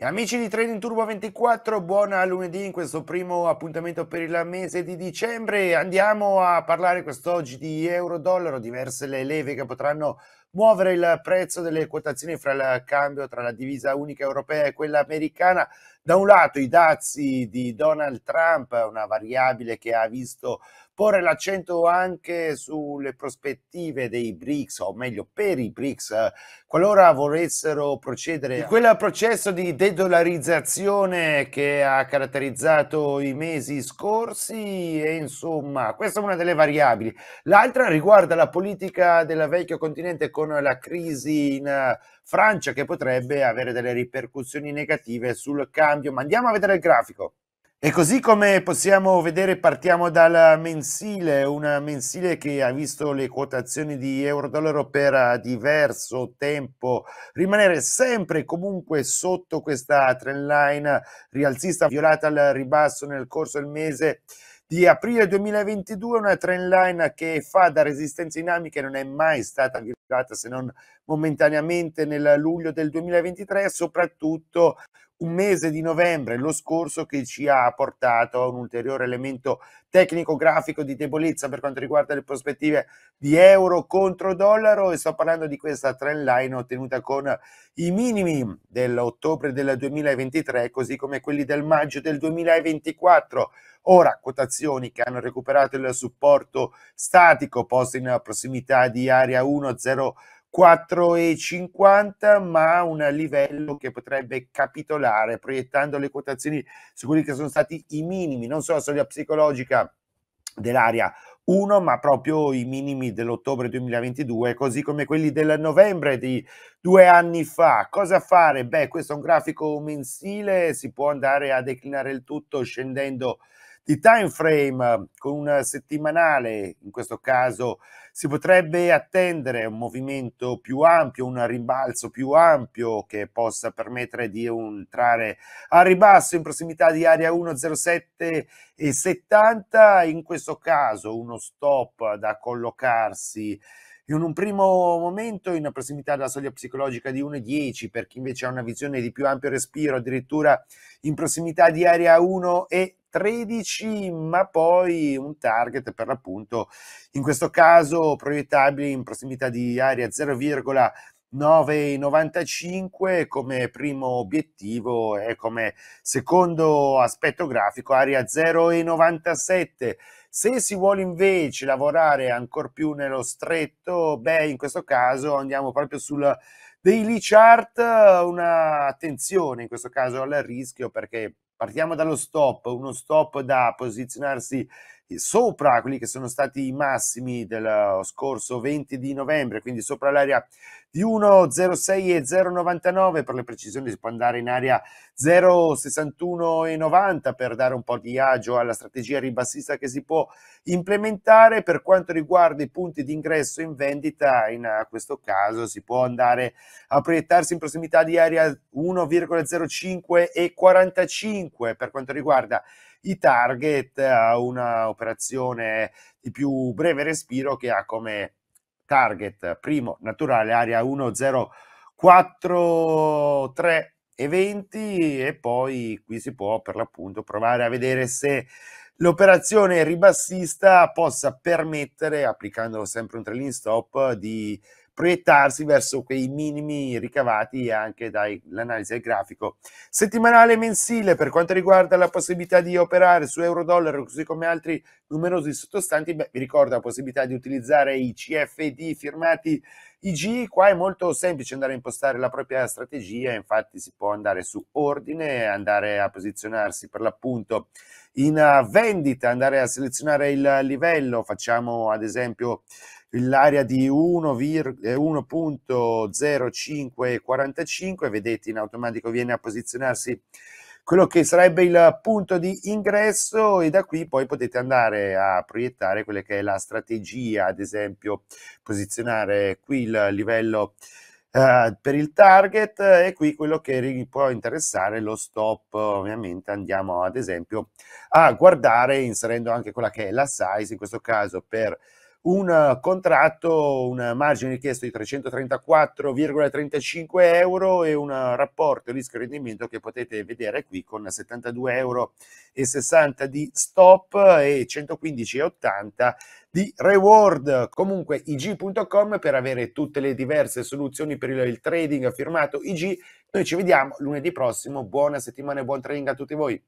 Amici di Trading Turbo 24, buona lunedì in questo primo appuntamento per il mese di dicembre. Andiamo a parlare quest'oggi di euro-dollaro, diverse le leve che potranno muovere il prezzo delle quotazioni fra il cambio tra la divisa unica europea e quella americana. Da un lato i dazi di Donald Trump, una variabile che ha visto porre l'accento anche sulle prospettive dei BRICS, o meglio per i BRICS, qualora volessero procedere a quel processo di dedolarizzazione che ha caratterizzato i mesi scorsi e insomma questa è una delle variabili. L'altra riguarda la politica del vecchio continente con la crisi in eh, Francia che potrebbe avere delle ripercussioni negative sul cambio. Ma andiamo a vedere il grafico. E così come possiamo vedere, partiamo dal mensile, una mensile che ha visto le quotazioni di euro-dollaro per diverso tempo rimanere sempre comunque sotto questa trend line rialzista violata al ribasso nel corso del mese di aprile 2022, una trendline che fa da resistenza dinamica e non è mai stata virata se non momentaneamente nel luglio del 2023, soprattutto un mese di novembre lo scorso che ci ha portato a un ulteriore elemento tecnico-grafico di debolezza per quanto riguarda le prospettive di euro contro dollaro e sto parlando di questa trend line ottenuta con i minimi dell'ottobre del 2023 così come quelli del maggio del 2024. Ora quotazioni che hanno recuperato il supporto statico posto in prossimità di area 1,0 4,50 ma un livello che potrebbe capitolare proiettando le quotazioni su quelli che sono stati i minimi, non solo la soglia psicologica dell'area 1 ma proprio i minimi dell'ottobre 2022 così come quelli del novembre di due anni fa. Cosa fare? Beh questo è un grafico mensile, si può andare a declinare il tutto scendendo di time frame con un settimanale in questo caso si potrebbe attendere un movimento più ampio, un rimbalzo più ampio che possa permettere di entrare a ribasso in prossimità di area 107 e 70, in questo caso uno stop da collocarsi in un primo momento in prossimità della soglia psicologica di 1,10 per chi invece ha una visione di più ampio respiro addirittura in prossimità di area 1 e 13, ma poi un target per l'appunto, in questo caso proiettabile in prossimità di area 0,995 come primo obiettivo e come secondo aspetto grafico area 0,97. Se si vuole invece lavorare ancora più nello stretto, beh, in questo caso andiamo proprio sul daily chart, una attenzione in questo caso al rischio perché Partiamo dallo stop, uno stop da posizionarsi sopra quelli che sono stati i massimi del scorso 20 di novembre, quindi sopra l'area di 1,06 e 0,99 per le precisioni si può andare in area 0,61 e 90 per dare un po' di agio alla strategia ribassista che si può implementare per quanto riguarda i punti di ingresso in vendita in questo caso si può andare a proiettarsi in prossimità di area 1,05 e 45 per quanto riguarda i target a un'operazione di più breve respiro che ha come target primo naturale area 1043 e 20 e poi qui si può per l'appunto provare a vedere se l'operazione ribassista possa permettere, applicando sempre un trailing stop, di proiettarsi verso quei minimi ricavati anche dall'analisi del grafico settimanale mensile per quanto riguarda la possibilità di operare su euro-dollaro così come altri numerosi sottostanti beh, vi ricordo la possibilità di utilizzare i CFD firmati IG qua è molto semplice andare a impostare la propria strategia infatti si può andare su ordine andare a posizionarsi per l'appunto in eh, vendita andare a selezionare il livello facciamo ad esempio l'area di 1.0545, eh, vedete in automatico viene a posizionarsi quello che sarebbe il punto di ingresso e da qui poi potete andare a proiettare quella che è la strategia, ad esempio posizionare qui il livello Uh, per il target e qui quello che può interessare lo stop ovviamente andiamo ad esempio a guardare inserendo anche quella che è la size in questo caso per un eh, contratto, un margine richiesto di 334,35 euro e un eh, rapporto rischio-rendimento che potete vedere qui con 72,60 euro di stop e 115,80 di reward. Comunque ig.com per avere tutte le diverse soluzioni per il trading firmato IG. Noi ci vediamo lunedì prossimo, buona settimana e buon trading a tutti voi.